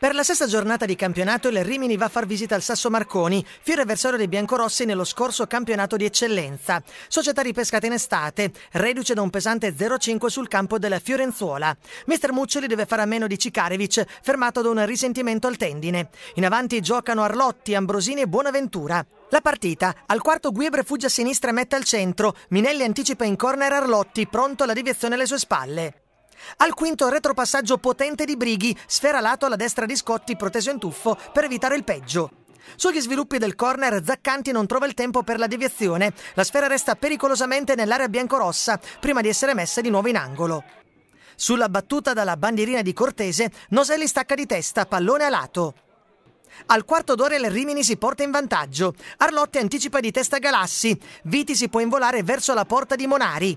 Per la sesta giornata di campionato il Rimini va a far visita al Sasso Marconi, fiore avversario dei biancorossi nello scorso campionato di eccellenza. Società ripescata in estate, reduce da un pesante 0-5 sul campo della Fiorenzuola. Mister Muccioli deve fare a meno di Cicarevic, fermato da un risentimento al tendine. In avanti giocano Arlotti, Ambrosini e Buonaventura. La partita. Al quarto Guiebre fugge a sinistra e mette al centro. Minelli anticipa in corner Arlotti, pronto alla deviazione alle sue spalle. Al quinto retropassaggio potente di Brighi, sfera lato alla destra di Scotti proteso in tuffo per evitare il peggio. Sugli sviluppi del corner Zaccanti non trova il tempo per la deviazione, la sfera resta pericolosamente nell'area biancorossa prima di essere messa di nuovo in angolo. Sulla battuta dalla bandierina di Cortese, Noselli stacca di testa, pallone a lato. Al quarto d'ora il Rimini si porta in vantaggio. Arlotti anticipa di testa Galassi. Viti si può involare verso la porta di Monari.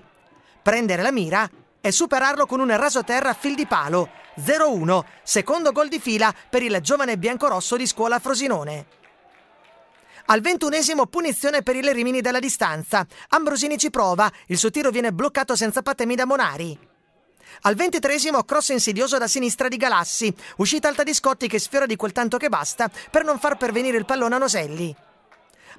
Prendere la mira e superarlo con un rasoterra a fil di palo. 0-1, secondo gol di fila per il giovane biancorosso di scuola Frosinone. Al ventunesimo punizione per il Rimini dalla distanza. Ambrosini ci prova, il suo tiro viene bloccato senza patemi da Monari. Al ventitresimo cross insidioso da sinistra di Galassi, uscita alta di Scotti che sfiora di quel tanto che basta per non far pervenire il pallone a Noselli.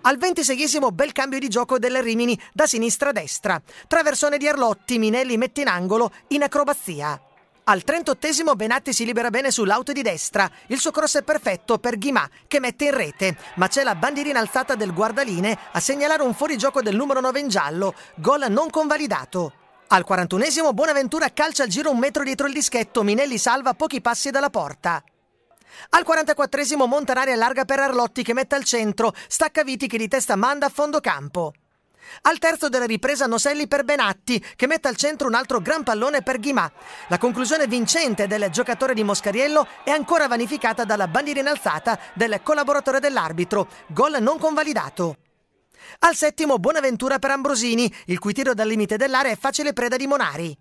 Al ventiseiesimo bel cambio di gioco del Rimini da sinistra a destra. Traversone di Arlotti, Minelli mette in angolo in acrobazia. Al 38 Benatti si libera bene sull'auto di destra, il suo cross è perfetto per Ghimà che mette in rete, ma c'è la bandierina alzata del guardaline a segnalare un fuorigioco del numero 9 in giallo, gol non convalidato. Al 41 Buonaventura calcia al giro un metro dietro il dischetto, Minelli salva pochi passi dalla porta. Al 44esimo Montanari allarga per Arlotti che mette al centro, stacca Viti che di testa manda a fondo campo. Al terzo della ripresa Noselli per Benatti che mette al centro un altro gran pallone per Ghimà. La conclusione vincente del giocatore di Moscariello è ancora vanificata dalla bandierina alzata del collaboratore dell'arbitro, gol non convalidato. Al settimo Buonaventura per Ambrosini, il cui tiro dal limite dell'area è facile preda di Monari.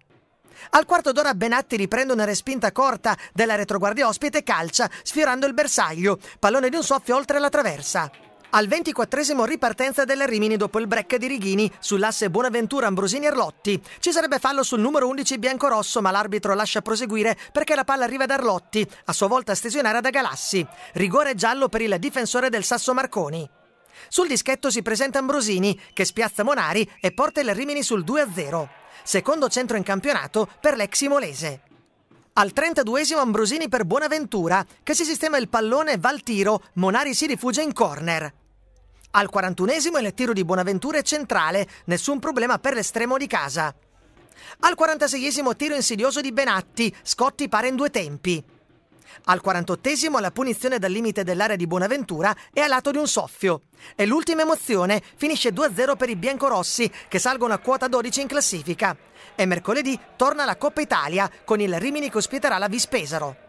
Al quarto d'ora Benatti riprende una respinta corta della retroguardia ospite e calcia, sfiorando il bersaglio, pallone di un soffio oltre la traversa. Al 24 ripartenza della Rimini dopo il break di Righini sull'asse Buonaventura Ambrosini Arlotti. Ci sarebbe fallo sul numero 11 biancorosso, ma l'arbitro lascia proseguire perché la palla arriva da Arlotti, a sua volta stesi in da Galassi. Rigore giallo per il difensore del Sasso Marconi. Sul dischetto si presenta Ambrosini, che spiazza Monari e porta il Rimini sul 2-0. Secondo centro in campionato per l'ex Molese. Al 32 esimo Ambrosini per Buonaventura, che si sistema il pallone e va al tiro, Monari si rifugia in corner. Al 41 esimo il tiro di Buonaventura è centrale, nessun problema per l'estremo di casa. Al 46 esimo tiro insidioso di Benatti, Scotti pare in due tempi. Al 48 esimo la punizione dal limite dell'area di Buonaventura è a lato di un soffio. E l'ultima emozione finisce 2-0 per i biancorossi che salgono a quota 12 in classifica. E mercoledì torna la Coppa Italia con il Rimini che ospiterà la Vispesaro.